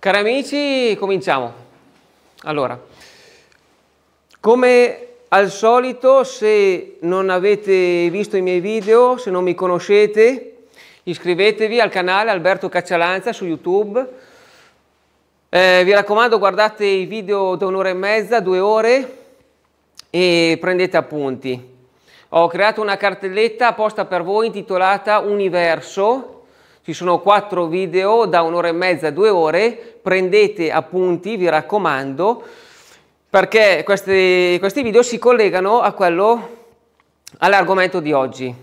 Cari amici, cominciamo. Allora, come al solito, se non avete visto i miei video, se non mi conoscete, iscrivetevi al canale Alberto Caccialanza su YouTube. Eh, vi raccomando, guardate i video da un'ora e mezza, due ore e prendete appunti. Ho creato una cartelletta apposta per voi intitolata Universo ci sono quattro video da un'ora e mezza, a due ore, prendete appunti, vi raccomando, perché questi, questi video si collegano a quello, all'argomento di oggi.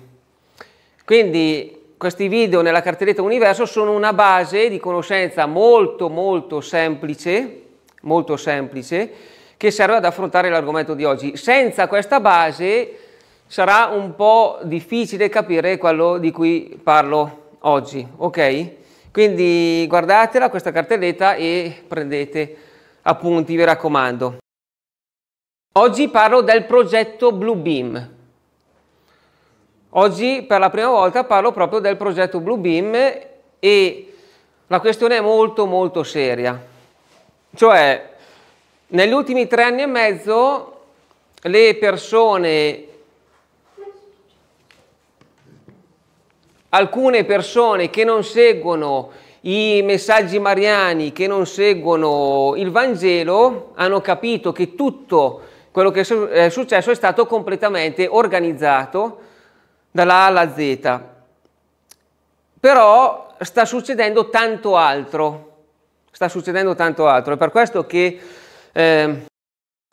Quindi questi video nella cartelletta universo sono una base di conoscenza molto molto semplice, molto semplice, che serve ad affrontare l'argomento di oggi. Senza questa base sarà un po' difficile capire quello di cui parlo oggi, ok? Quindi guardatela questa cartelletta e prendete appunti, vi raccomando. Oggi parlo del progetto Blue Beam. Oggi per la prima volta parlo proprio del progetto Blue Beam e la questione è molto molto seria. Cioè, negli ultimi tre anni e mezzo le persone alcune persone che non seguono i messaggi mariani, che non seguono il Vangelo, hanno capito che tutto quello che è successo è stato completamente organizzato dalla A alla Z. Però sta succedendo tanto altro, sta succedendo tanto altro, è per questo che... Eh,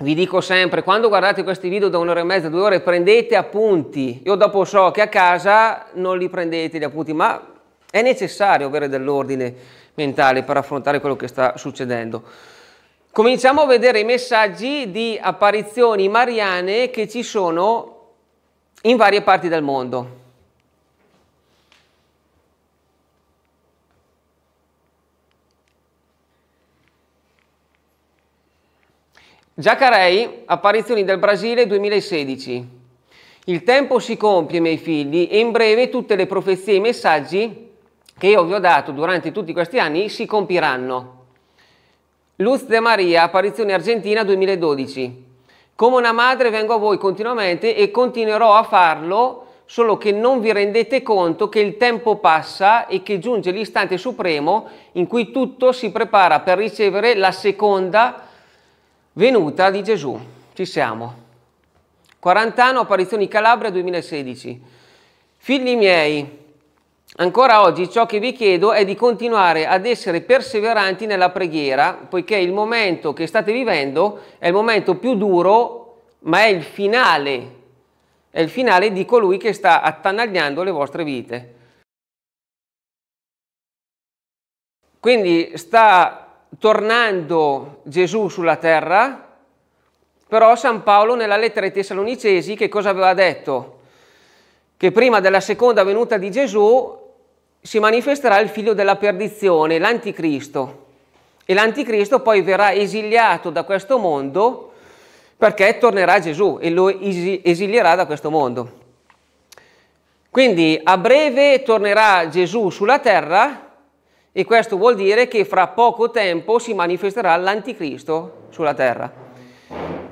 vi dico sempre, quando guardate questi video da un'ora e mezza, due ore, prendete appunti. Io dopo so che a casa non li prendete gli appunti, ma è necessario avere dell'ordine mentale per affrontare quello che sta succedendo. Cominciamo a vedere i messaggi di apparizioni mariane che ci sono in varie parti del mondo. Giacarei, apparizioni del Brasile 2016. Il tempo si compie, miei figli, e in breve tutte le profezie e i messaggi che io vi ho dato durante tutti questi anni si compiranno. Luz de Maria, apparizione argentina 2012. Come una madre vengo a voi continuamente e continuerò a farlo, solo che non vi rendete conto che il tempo passa e che giunge l'istante supremo in cui tutto si prepara per ricevere la seconda Venuta di Gesù, ci siamo. 40 anni, apparizioni Calabria 2016. Figli miei, ancora oggi ciò che vi chiedo è di continuare ad essere perseveranti nella preghiera, poiché il momento che state vivendo è il momento più duro, ma è il finale, è il finale di colui che sta attanagliando le vostre vite. Quindi sta tornando Gesù sulla terra, però San Paolo nella lettera ai Tessalonicesi che cosa aveva detto? Che prima della seconda venuta di Gesù si manifesterà il figlio della perdizione, l'anticristo. E l'anticristo poi verrà esiliato da questo mondo perché tornerà Gesù e lo esilierà da questo mondo. Quindi a breve tornerà Gesù sulla terra e questo vuol dire che fra poco tempo si manifesterà l'anticristo sulla terra.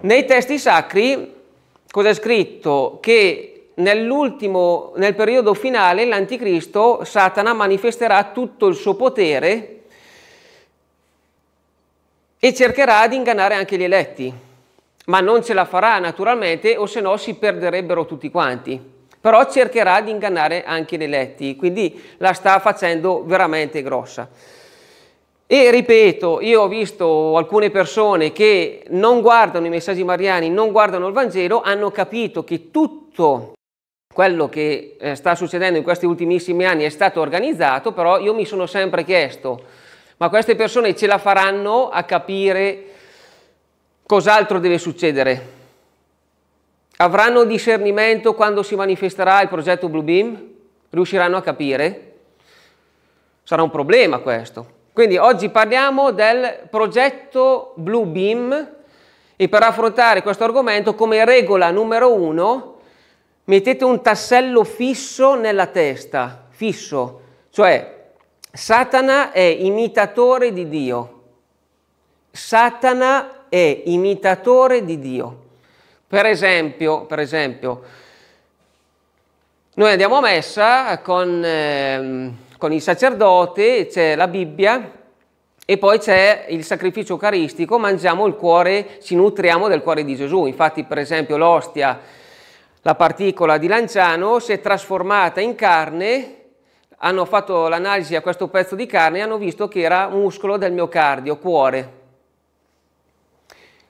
Nei testi sacri cosa è scritto? Che nell'ultimo, nel periodo finale l'anticristo, Satana manifesterà tutto il suo potere e cercherà di ingannare anche gli eletti, ma non ce la farà naturalmente o se no si perderebbero tutti quanti però cercherà di ingannare anche gli eletti, quindi la sta facendo veramente grossa. E ripeto, io ho visto alcune persone che non guardano i messaggi mariani, non guardano il Vangelo, hanno capito che tutto quello che eh, sta succedendo in questi ultimissimi anni è stato organizzato, però io mi sono sempre chiesto, ma queste persone ce la faranno a capire cos'altro deve succedere? Avranno discernimento quando si manifesterà il progetto Blue Beam? Riusciranno a capire? Sarà un problema questo. Quindi oggi parliamo del progetto Blue Beam e per affrontare questo argomento come regola numero uno mettete un tassello fisso nella testa, fisso, cioè Satana è imitatore di Dio. Satana è imitatore di Dio. Per esempio, per esempio noi andiamo a messa con, eh, con i sacerdoti, c'è la Bibbia e poi c'è il sacrificio eucaristico, mangiamo il cuore, ci nutriamo del cuore di Gesù. Infatti, per esempio, l'ostia, la particola di Lanciano, si è trasformata in carne hanno fatto l'analisi a questo pezzo di carne e hanno visto che era muscolo del miocardio, cuore.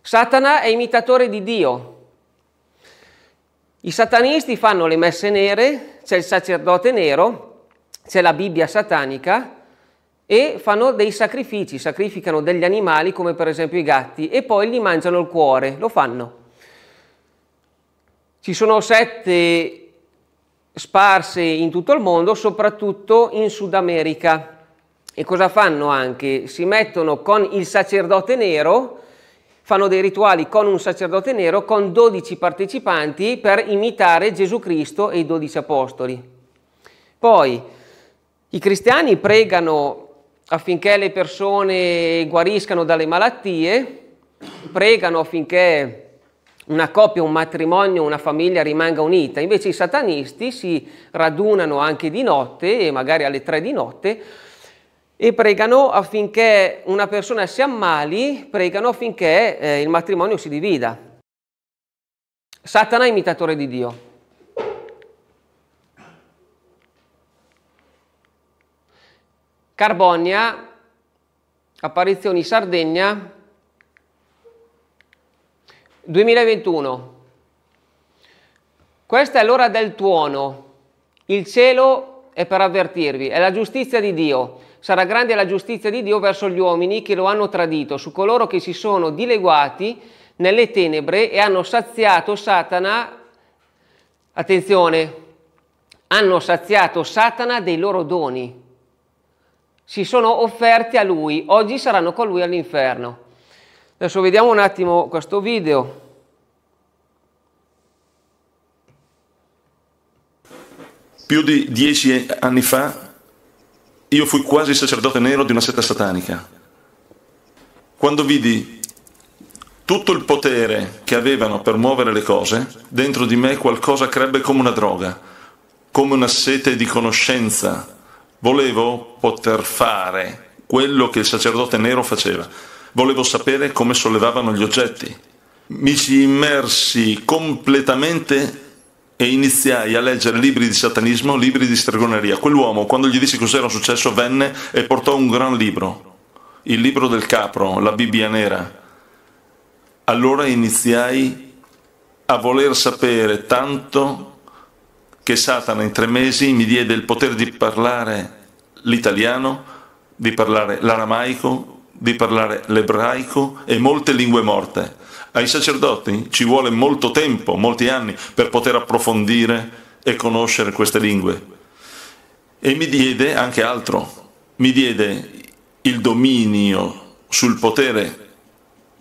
Satana è imitatore di Dio. I satanisti fanno le messe nere, c'è il sacerdote nero, c'è la Bibbia satanica e fanno dei sacrifici, sacrificano degli animali come per esempio i gatti e poi gli mangiano il cuore, lo fanno. Ci sono sette sparse in tutto il mondo, soprattutto in Sud America. E cosa fanno anche? Si mettono con il sacerdote nero, fanno dei rituali con un sacerdote nero, con 12 partecipanti per imitare Gesù Cristo e i 12 apostoli. Poi i cristiani pregano affinché le persone guariscano dalle malattie, pregano affinché una coppia, un matrimonio, una famiglia rimanga unita. Invece i satanisti si radunano anche di notte, e magari alle tre di notte, e pregano affinché una persona si ammali, pregano affinché eh, il matrimonio si divida. Satana è imitatore di Dio. Carbonia, apparizioni Sardegna, 2021. Questa è l'ora del tuono. Il cielo è per avvertirvi, è la giustizia di Dio sarà grande la giustizia di Dio verso gli uomini che lo hanno tradito, su coloro che si sono dileguati nelle tenebre e hanno saziato Satana, attenzione, hanno saziato Satana dei loro doni, si sono offerti a lui, oggi saranno con lui all'inferno. Adesso vediamo un attimo questo video. Più di dieci anni fa io fui quasi sacerdote nero di una setta satanica. Quando vidi tutto il potere che avevano per muovere le cose, dentro di me qualcosa crebbe come una droga, come una sete di conoscenza. Volevo poter fare quello che il sacerdote nero faceva. Volevo sapere come sollevavano gli oggetti. Mi ci immersi completamente e iniziai a leggere libri di satanismo, libri di stregoneria. Quell'uomo, quando gli dissi cos'era successo, venne e portò un gran libro, il libro del capro, la Bibbia nera. Allora iniziai a voler sapere tanto che Satana in tre mesi mi diede il potere di parlare l'italiano, di parlare l'aramaico, di parlare l'ebraico e molte lingue morte ai sacerdoti ci vuole molto tempo, molti anni, per poter approfondire e conoscere queste lingue. E mi diede anche altro, mi diede il dominio sul potere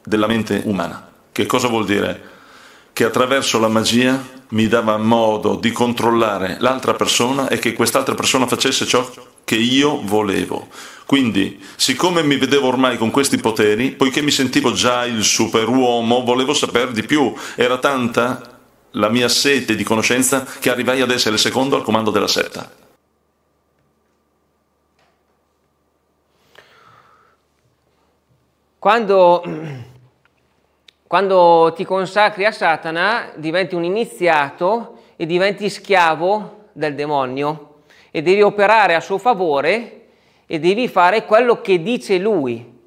della mente umana. Che cosa vuol dire? Che attraverso la magia mi dava modo di controllare l'altra persona e che quest'altra persona facesse ciò che io volevo. Quindi, siccome mi vedevo ormai con questi poteri, poiché mi sentivo già il superuomo, volevo sapere di più. Era tanta la mia sete di conoscenza che arrivai ad essere secondo al comando della setta. Quando, quando ti consacri a Satana diventi un iniziato e diventi schiavo del demonio e devi operare a suo favore e devi fare quello che dice lui.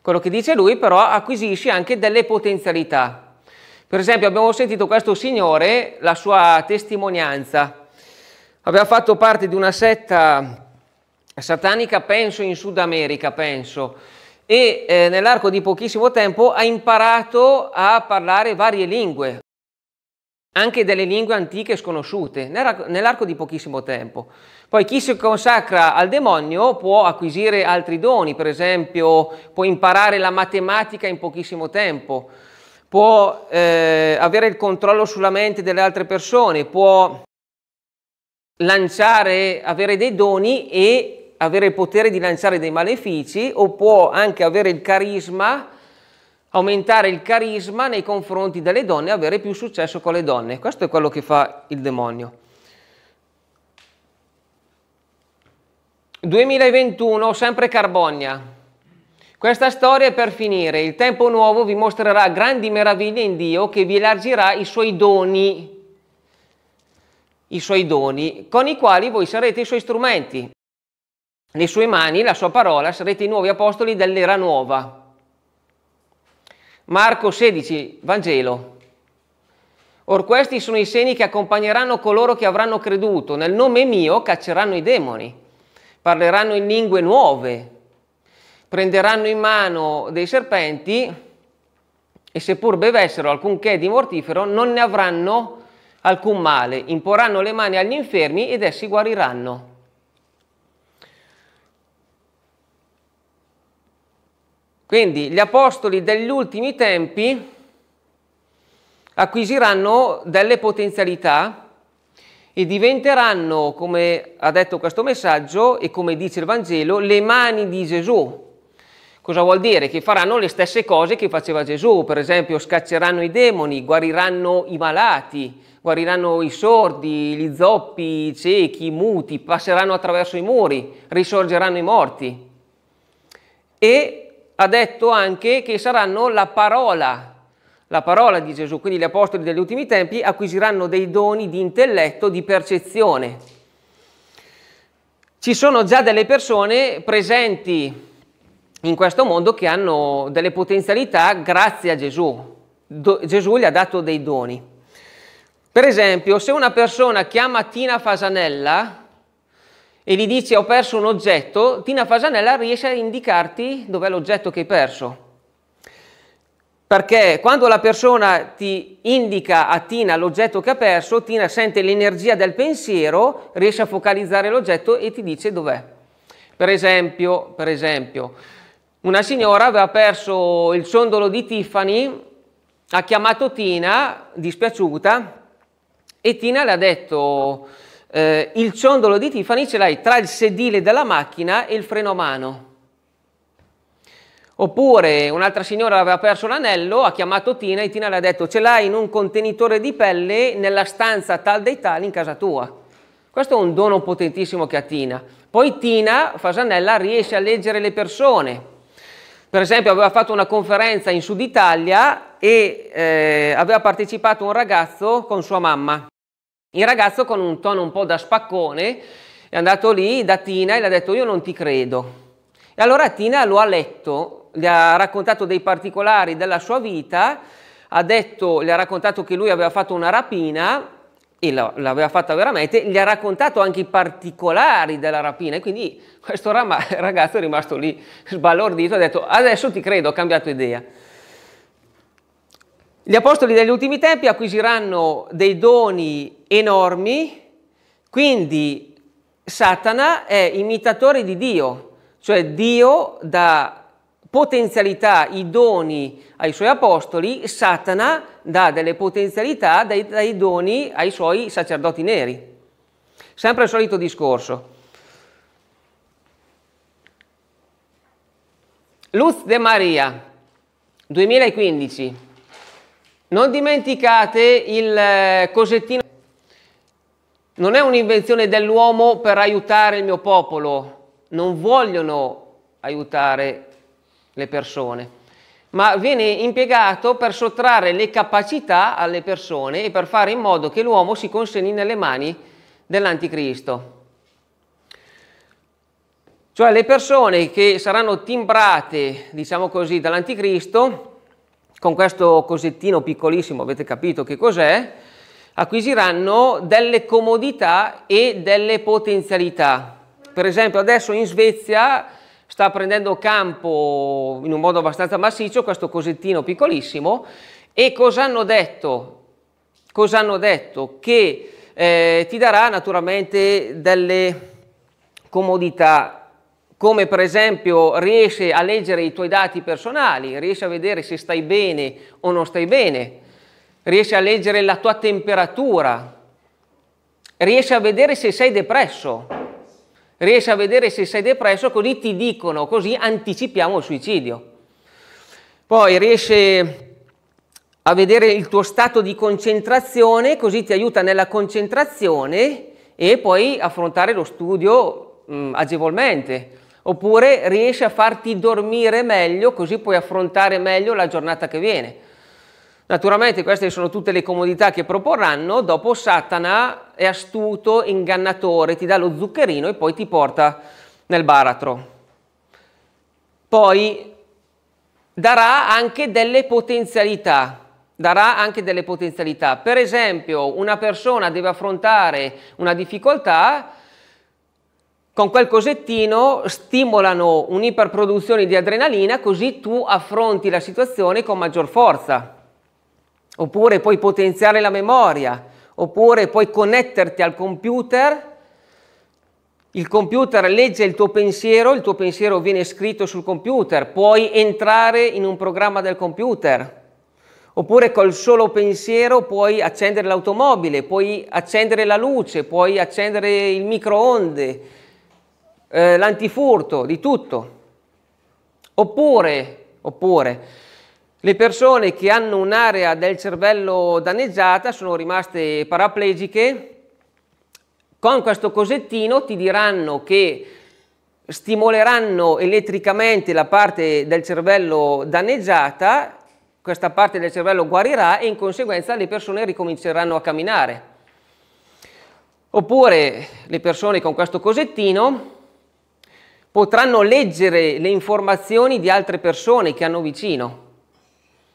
Quello che dice lui però acquisisci anche delle potenzialità. Per esempio abbiamo sentito questo signore, la sua testimonianza. Aveva fatto parte di una setta satanica, penso in Sud America, penso, e eh, nell'arco di pochissimo tempo ha imparato a parlare varie lingue anche delle lingue antiche sconosciute nell'arco di pochissimo tempo. Poi chi si consacra al demonio può acquisire altri doni, per esempio può imparare la matematica in pochissimo tempo, può eh, avere il controllo sulla mente delle altre persone, può lanciare, avere dei doni e avere il potere di lanciare dei malefici o può anche avere il carisma aumentare il carisma nei confronti delle donne e avere più successo con le donne. Questo è quello che fa il demonio. 2021, sempre Carbogna. Questa storia è per finire. Il tempo nuovo vi mostrerà grandi meraviglie in Dio che vi elargirà i suoi doni, i suoi doni, con i quali voi sarete i suoi strumenti. Le sue mani, la sua parola, sarete i nuovi apostoli dell'era nuova. Marco 16, Vangelo. Or questi sono i segni che accompagneranno coloro che avranno creduto. Nel nome mio cacceranno i demoni, parleranno in lingue nuove, prenderanno in mano dei serpenti e seppur bevessero alcunché di mortifero non ne avranno alcun male, imporranno le mani agli infermi ed essi guariranno. Quindi gli apostoli degli ultimi tempi acquisiranno delle potenzialità e diventeranno, come ha detto questo messaggio e come dice il Vangelo, le mani di Gesù. Cosa vuol dire? Che faranno le stesse cose che faceva Gesù, per esempio scacceranno i demoni, guariranno i malati, guariranno i sordi, gli zoppi, i ciechi, i muti, passeranno attraverso i muri, risorgeranno i morti. E ha detto anche che saranno la parola, la parola di Gesù, quindi gli apostoli degli ultimi tempi acquisiranno dei doni di intelletto, di percezione. Ci sono già delle persone presenti in questo mondo che hanno delle potenzialità grazie a Gesù. Do, Gesù gli ha dato dei doni. Per esempio, se una persona chiama Tina Fasanella, e gli dici ho perso un oggetto, Tina Fasanella riesce a indicarti dov'è l'oggetto che hai perso. Perché quando la persona ti indica a Tina l'oggetto che ha perso, Tina sente l'energia del pensiero, riesce a focalizzare l'oggetto e ti dice dov'è. Per esempio, per esempio, una signora aveva perso il ciondolo di Tiffany, ha chiamato Tina, dispiaciuta, e Tina le ha detto eh, il ciondolo di Tiffany ce l'hai tra il sedile della macchina e il freno a mano. Oppure un'altra signora aveva perso l'anello, ha chiamato Tina e Tina le ha detto ce l'hai in un contenitore di pelle nella stanza tal dei tali in casa tua. Questo è un dono potentissimo che ha Tina. Poi Tina, Fasanella, riesce a leggere le persone. Per esempio aveva fatto una conferenza in Sud Italia e eh, aveva partecipato un ragazzo con sua mamma. Il ragazzo con un tono un po' da spaccone è andato lì da Tina e le ha detto io non ti credo. E allora Tina lo ha letto, gli ha raccontato dei particolari della sua vita, ha detto, le ha raccontato che lui aveva fatto una rapina e l'aveva fatta veramente, gli ha raccontato anche i particolari della rapina e quindi questo ragazzo è rimasto lì sbalordito e ha detto adesso ti credo, ho cambiato idea. Gli apostoli degli ultimi tempi acquisiranno dei doni enormi, quindi Satana è imitatore di Dio, cioè Dio dà potenzialità, i doni ai suoi apostoli, Satana dà delle potenzialità dai, dai doni ai suoi sacerdoti neri. Sempre il solito discorso. Luz de Maria, 2015. Non dimenticate il eh, cosettino non è un'invenzione dell'uomo per aiutare il mio popolo, non vogliono aiutare le persone, ma viene impiegato per sottrarre le capacità alle persone e per fare in modo che l'uomo si consegni nelle mani dell'anticristo. Cioè le persone che saranno timbrate, diciamo così, dall'anticristo, con questo cosettino piccolissimo, avete capito che cos'è, acquisiranno delle comodità e delle potenzialità. Per esempio adesso in Svezia sta prendendo campo in un modo abbastanza massiccio questo cosettino piccolissimo e cosa hanno detto? Cosa hanno detto? Che eh, ti darà naturalmente delle comodità come per esempio riesce a leggere i tuoi dati personali, riesce a vedere se stai bene o non stai bene, riesce a leggere la tua temperatura, riesce a vedere se sei depresso, riesce a vedere se sei depresso, così ti dicono, così anticipiamo il suicidio. Poi riesce a vedere il tuo stato di concentrazione, così ti aiuta nella concentrazione e poi affrontare lo studio mh, mm, agevolmente. Oppure riesce a farti dormire meglio, così puoi affrontare meglio la giornata che viene. Naturalmente queste sono tutte le comodità che proporranno, dopo Satana è astuto, ingannatore, ti dà lo zuccherino e poi ti porta nel baratro. Poi darà anche delle potenzialità, darà anche delle potenzialità. Per esempio, una persona deve affrontare una difficoltà, con quel cosettino stimolano un'iperproduzione di adrenalina così tu affronti la situazione con maggior forza oppure puoi potenziare la memoria, oppure puoi connetterti al computer, il computer legge il tuo pensiero, il tuo pensiero viene scritto sul computer, puoi entrare in un programma del computer, oppure col solo pensiero puoi accendere l'automobile, puoi accendere la luce, puoi accendere il microonde, eh, l'antifurto, di tutto. Oppure, oppure le persone che hanno un'area del cervello danneggiata sono rimaste paraplegiche, con questo cosettino ti diranno che stimoleranno elettricamente la parte del cervello danneggiata, questa parte del cervello guarirà e in conseguenza le persone ricominceranno a camminare. Oppure le persone con questo cosettino potranno leggere le informazioni di altre persone che hanno vicino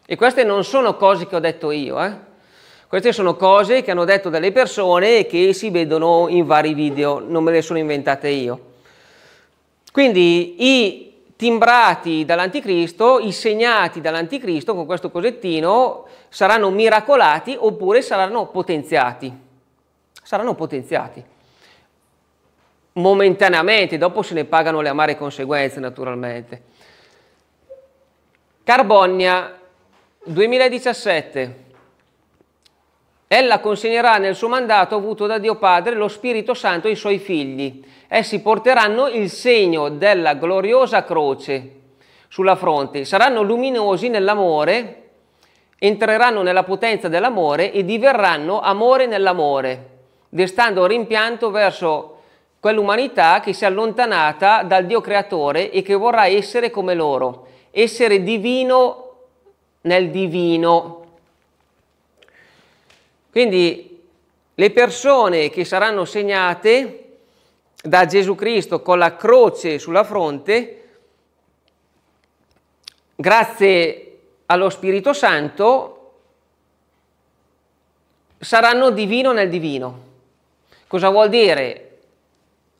e queste non sono cose che ho detto io, eh? queste sono cose che hanno detto delle persone e che si vedono in vari video, non me le sono inventate io. Quindi i timbrati dall'anticristo, i segnati dall'anticristo con questo cosettino saranno miracolati oppure saranno potenziati. Saranno potenziati momentaneamente, dopo se ne pagano le amare conseguenze naturalmente. Carbonia 2017. Ella consegnerà nel suo mandato avuto da Dio Padre lo Spirito Santo ai suoi figli. Essi porteranno il segno della gloriosa croce sulla fronte, saranno luminosi nell'amore, entreranno nella potenza dell'amore e diverranno amore nell'amore, destando rimpianto verso quell'umanità che si è allontanata dal Dio creatore e che vorrà essere come loro, essere divino nel divino. Quindi le persone che saranno segnate da Gesù Cristo con la croce sulla fronte, grazie allo Spirito Santo, saranno divino nel divino. Cosa vuol dire?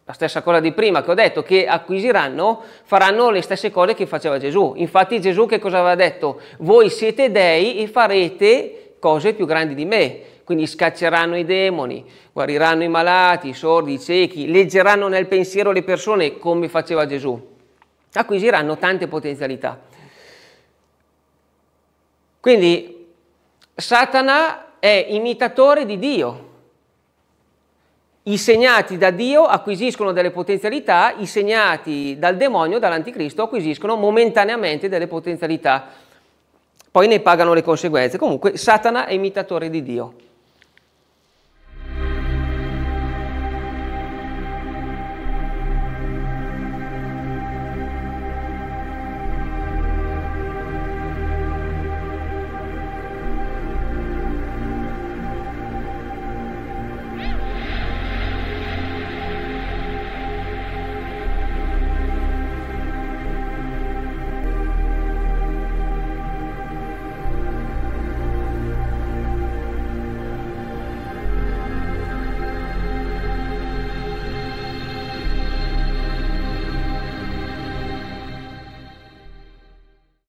la stessa cosa di prima che ho detto, che acquisiranno, faranno le stesse cose che faceva Gesù. Infatti Gesù che cosa aveva detto? Voi siete dei e farete cose più grandi di me. Quindi scacceranno i demoni, guariranno i malati, i sordi, i ciechi, leggeranno nel pensiero le persone come faceva Gesù. Acquisiranno tante potenzialità. Quindi Satana è imitatore di Dio i segnati da Dio acquisiscono delle potenzialità, i segnati dal demonio, dall'anticristo, acquisiscono momentaneamente delle potenzialità. Poi ne pagano le conseguenze. Comunque Satana è imitatore di Dio.